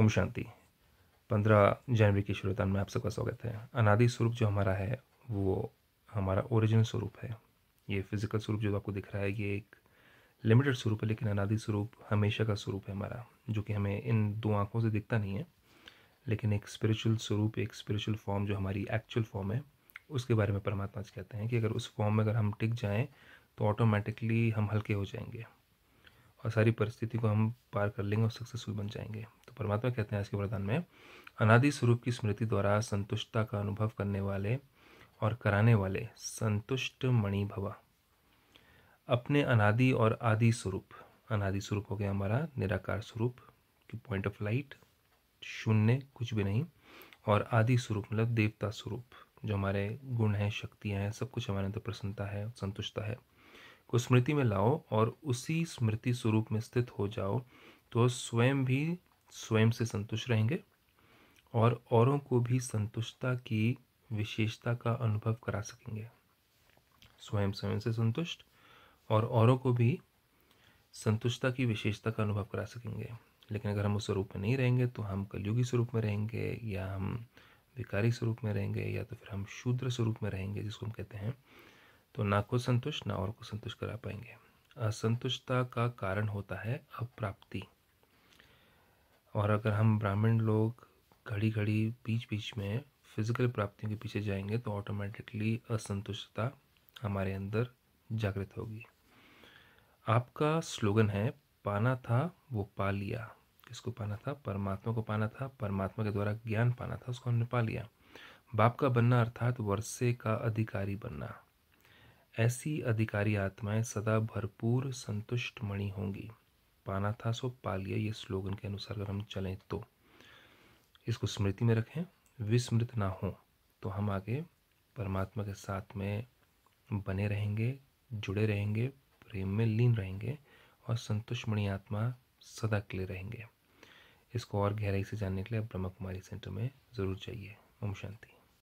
ओम शांति पंद्रह जनवरी की शुरुआत में आप सबका स्वागत है अनादि स्वरूप जो हमारा है वो हमारा ओरिजिनल स्वरूप है ये फिजिकल स्वरूप जो आपको दिख रहा है ये एक लिमिटेड स्वरूप है लेकिन अनादि स्वरूप हमेशा का स्वरूप है हमारा जो कि हमें इन दो आँखों से दिखता नहीं है लेकिन एक स्पिरिचुअल स्वरूप एक स्पिरिचुअल फॉर्म जो हमारी एक्चुअल फॉर्म है उसके बारे में परमात्मा जी कहते हैं कि अगर उस फॉर्म में अगर हम टिक जाएँ तो ऑटोमेटिकली हम हल्के हो जाएंगे और सारी परिस्थिति को हम पार कर लेंगे और सक्सेसफुल बन जाएंगे तो परमात्मा कहते हैं आज के वरदान में अनादि स्वरूप की स्मृति द्वारा संतुष्टता का अनुभव करने वाले और कराने वाले संतुष्ट मणि भवा अपने अनादि और आदि स्वरूप अनादि स्वरूप हो गया हमारा निराकार स्वरूप कि पॉइंट ऑफ लाइट शून्य कुछ भी नहीं और आदि स्वरूप मतलब देवता स्वरूप जो हमारे गुण हैं शक्तियाँ हैं सब कुछ हमारे अंदर प्रसन्नता है संतुष्टता है को स्मृति में लाओ और उसी स्मृति स्वरूप में स्थित हो जाओ तो स्वयं भी स्वयं से संतुष्ट रहेंगे और औरों को भी संतुष्टता की विशेषता का अनुभव करा सकेंगे स्वयं स्वयं से संतुष्ट और औरों को भी संतुष्टता की विशेषता का अनुभव करा सकेंगे लेकिन अगर हम उस स्वरूप में नहीं रहेंगे तो हम कलयुगी स्वरूप में रहेंगे या हम विकारी स्वरूप में रहेंगे या तो फिर हम शूद्र स्वरूप में रहेंगे जिसको हम कहते हैं तो ना को संतुष्ट ना और को संतुष्ट करा पाएंगे असंतुष्टता का कारण होता है अप्राप्ति और अगर हम ब्राह्मण लोग घड़ी घड़ी बीच बीच में फिजिकल प्राप्तियों के पीछे जाएंगे तो ऑटोमेटिकली असंतुष्टता हमारे अंदर जागृत होगी आपका स्लोगन है पाना था वो पा लिया किसको पाना था परमात्मा को पाना था परमात्मा के द्वारा ज्ञान पाना था उसको हमने पा लिया बाप का बनना अर्थात वर्षे का अधिकारी बनना ऐसी अधिकारी आत्माएं सदा भरपूर संतुष्ट मणि होंगी पाना था सो पा लिया ये स्लोगन के अनुसार अगर हम चलें तो इसको स्मृति में रखें विस्मृत ना हो तो हम आगे परमात्मा के साथ में बने रहेंगे जुड़े रहेंगे प्रेम में लीन रहेंगे और संतुष्टमणि आत्मा सदा के लिए रहेंगे इसको और गहराई से जानने के लिए आप ब्रह्मा कुमारी सेंटर में ज़रूर जाइए ओम शांति